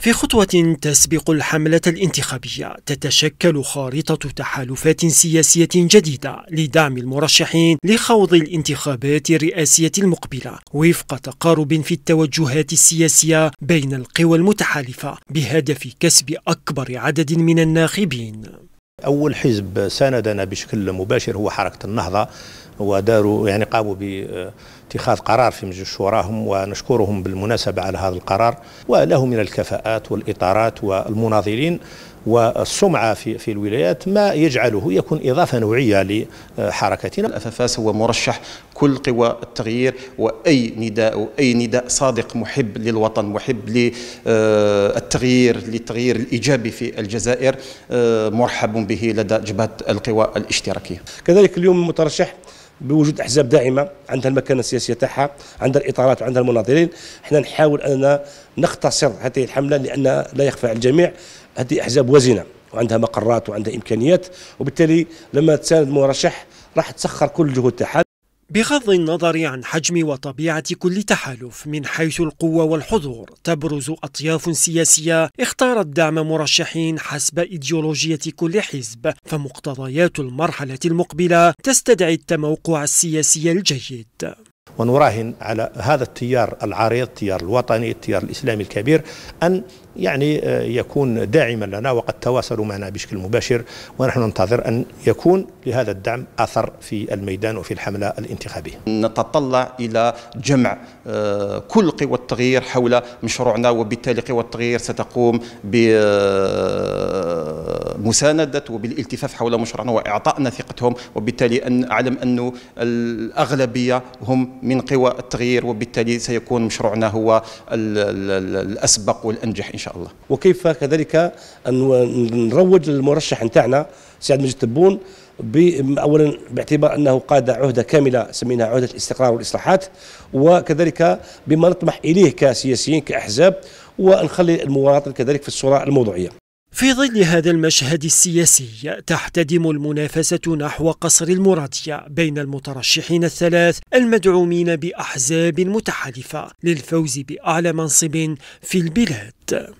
في خطوة تسبق الحملة الانتخابية تتشكل خارطة تحالفات سياسية جديدة لدعم المرشحين لخوض الانتخابات الرئاسية المقبلة وفق تقارب في التوجهات السياسية بين القوى المتحالفة بهدف كسب أكبر عدد من الناخبين أول حزب ساندنا بشكل مباشر هو حركة النهضة وداروا يعني قاموا باتخاذ قرار في مجلس شوراهم ونشكرهم بالمناسبة على هذا القرار وله من الكفاءات والإطارات والمناضلين والسمعة في في الولايات ما يجعله يكون إضافة نوعية لحركتنا الأفافاس هو مرشح كل قوى التغيير وأي نداء وأي نداء صادق محب للوطن محب للتغيير آه، للتغيير الإيجابي في الجزائر آه، مرحب به لدى جبهة القوى الاشتراكية كذلك اليوم مترشح بوجود احزاب داعمه عندها المكانه السياسيه تاعها عندها الاطارات وعندها المناظرين احنا نحاول اننا نختصر هذه الحمله لان لا يخفى على الجميع هذه احزاب وزنه وعندها مقرات وعندها امكانيات وبالتالي لما تساند مرشح راح تسخر كل الجهود تاعها بغض النظر عن حجم وطبيعة كل تحالف من حيث القوة والحضور تبرز أطياف سياسية اختارت دعم مرشحين حسب إيديولوجية كل حزب فمقتضيات المرحلة المقبلة تستدعي التموقع السياسي الجيد ونراهن على هذا التيار العريض التيار الوطني التيار الإسلامي الكبير أن يعني آه، يكون داعما لنا وقد تواصلوا معنا بشكل مباشر ونحن ننتظر أن يكون لهذا الدعم أثر في الميدان وفي الحملة الانتخابية نتطلع إلى جمع آه، كل قوى التغيير حول مشروعنا وبالتالي قوى التغيير ستقوم ب آه، مساندة وبالالتفاف حول مشروعنا وإعطائنا ثقتهم وبالتالي أن أعلم أن الأغلبية هم من قوى التغيير وبالتالي سيكون مشروعنا هو الأسبق والأنجح إن شاء الله وكيف كذلك أن نروج للمرشح نتاعنا سعد مجد تبون اولا باعتبار انه قاد عهده كامله سميناها عهده الاستقرار والاصلاحات وكذلك بما نطمح اليه كسياسيين كاحزاب ونخلي المواطن كذلك في الصوره الموضوعيه في ظل هذا المشهد السياسي تحتدم المنافسة نحو قصر المرادية بين المترشحين الثلاث المدعومين بأحزاب متحالفة للفوز بأعلى منصب في البلاد